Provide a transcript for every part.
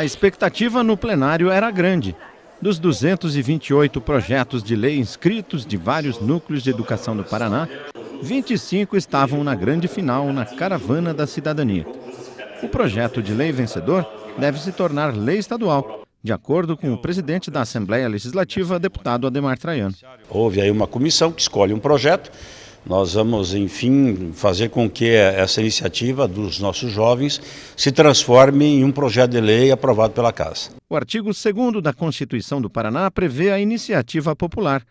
A expectativa no plenário era grande. Dos 228 projetos de lei inscritos de vários núcleos de educação do Paraná, 25 estavam na grande final na Caravana da Cidadania. O projeto de lei vencedor deve se tornar lei estadual, de acordo com o presidente da Assembleia Legislativa, deputado Ademar Traiano. Houve aí uma comissão que escolhe um projeto nós vamos, enfim, fazer com que essa iniciativa dos nossos jovens se transforme em um projeto de lei aprovado pela Casa. O artigo 2 da Constituição do Paraná prevê a iniciativa popular.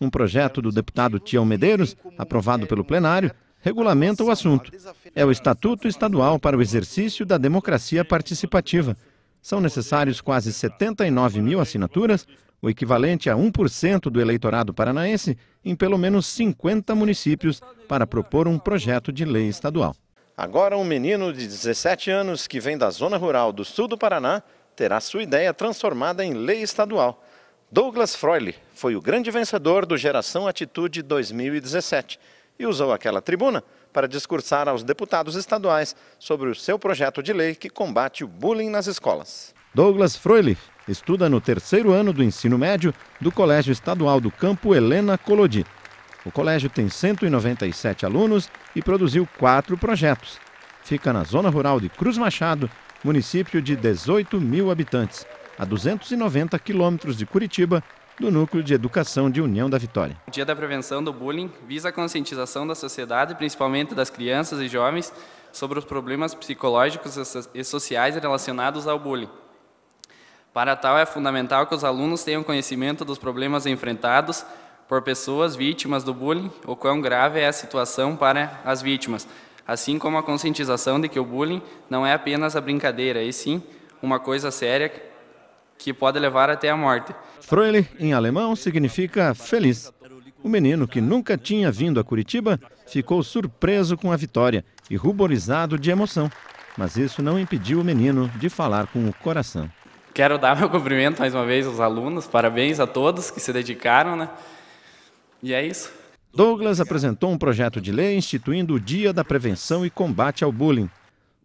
Um projeto do deputado Tião Medeiros, aprovado pelo plenário, regulamenta o assunto. É o Estatuto Estadual para o Exercício da Democracia Participativa. São necessários quase 79 mil assinaturas o equivalente a 1% do eleitorado paranaense, em pelo menos 50 municípios, para propor um projeto de lei estadual. Agora, um menino de 17 anos que vem da zona rural do sul do Paraná terá sua ideia transformada em lei estadual. Douglas Froyle foi o grande vencedor do Geração Atitude 2017 e usou aquela tribuna para discursar aos deputados estaduais sobre o seu projeto de lei que combate o bullying nas escolas. Douglas Froelich estuda no terceiro ano do ensino médio do Colégio Estadual do Campo Helena Colodi. O colégio tem 197 alunos e produziu quatro projetos. Fica na zona rural de Cruz Machado, município de 18 mil habitantes, a 290 quilômetros de Curitiba, do Núcleo de Educação de União da Vitória. O Dia da Prevenção do Bullying visa a conscientização da sociedade, principalmente das crianças e jovens, sobre os problemas psicológicos e sociais relacionados ao bullying. Para tal, é fundamental que os alunos tenham conhecimento dos problemas enfrentados por pessoas vítimas do bullying, o quão grave é a situação para as vítimas, assim como a conscientização de que o bullying não é apenas a brincadeira, e sim uma coisa séria que pode levar até a morte. Freule, em alemão, significa feliz. O menino, que nunca tinha vindo a Curitiba, ficou surpreso com a vitória e ruborizado de emoção. Mas isso não impediu o menino de falar com o coração. Quero dar meu cumprimento mais uma vez aos alunos, parabéns a todos que se dedicaram, né? E é isso. Douglas apresentou um projeto de lei instituindo o Dia da Prevenção e Combate ao Bullying.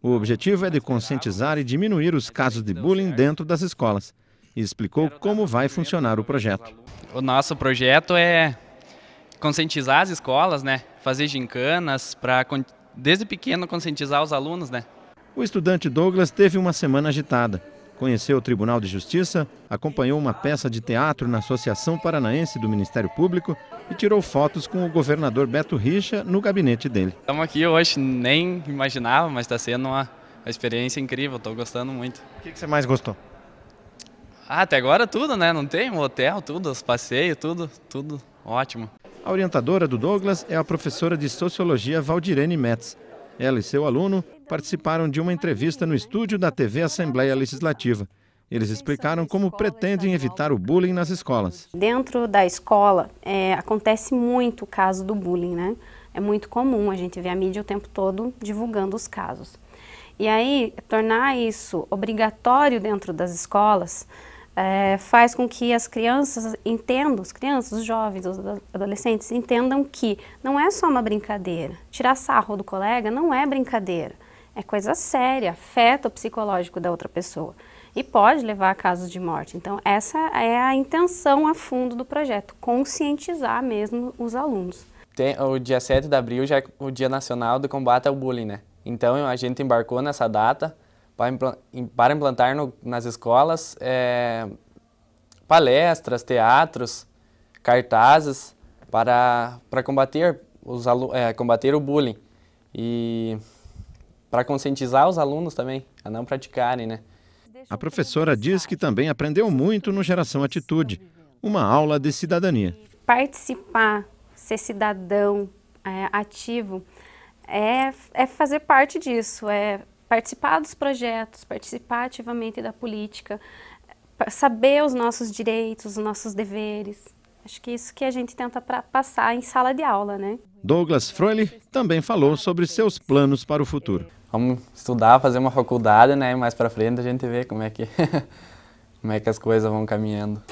O objetivo é de conscientizar e diminuir os casos de bullying dentro das escolas. E explicou como vai funcionar o projeto. O nosso projeto é conscientizar as escolas, né? Fazer gincanas para desde pequeno conscientizar os alunos, né? O estudante Douglas teve uma semana agitada conheceu o Tribunal de Justiça, acompanhou uma peça de teatro na Associação Paranaense do Ministério Público e tirou fotos com o governador Beto Richa no gabinete dele. Estamos aqui hoje, nem imaginava, mas está sendo uma, experiência incrível, estou gostando muito. O que, que, você mais gostou? Ah, até agora tudo, né? Não tem? O hotel, tudo, os passeios, tudo, tudo ótimo. A orientadora do Douglas é a professora de Sociologia Valdirene Metz. Ela e seu aluno participaram de uma entrevista no estúdio da TV Assembleia Legislativa. Eles explicaram como pretendem evitar o bullying nas escolas. Dentro da escola é, acontece muito o caso do bullying, né? É muito comum, a gente vê a mídia o tempo todo divulgando os casos. E aí, tornar isso obrigatório dentro das escolas é, faz com que as crianças entendam, as crianças, os jovens, os adolescentes entendam que não é só uma brincadeira. Tirar sarro do colega não é brincadeira, é coisa séria, afeta o psicológico da outra pessoa e pode levar a casos de morte. Então, essa é a intenção a fundo do projeto, conscientizar mesmo os alunos. Tem, o dia 7 de abril já é o Dia Nacional do Combate ao Bullying, né? Então, a gente embarcou nessa data para implantar no, nas escolas é, palestras, teatros, cartazes para, para combater, os é, combater o bullying e para conscientizar os alunos também a não praticarem. Né? A professora diz que também aprendeu muito no Geração Atitude, uma aula de cidadania. Participar, ser cidadão é, ativo, é, é fazer parte disso, é participar dos projetos, participar ativamente da política, saber os nossos direitos, os nossos deveres. Acho que é isso que a gente tenta passar em sala de aula, né? Douglas Froehlich também falou sobre seus planos para o futuro. Vamos estudar, fazer uma faculdade, né? Mais para frente a gente vê como é que como é que as coisas vão caminhando.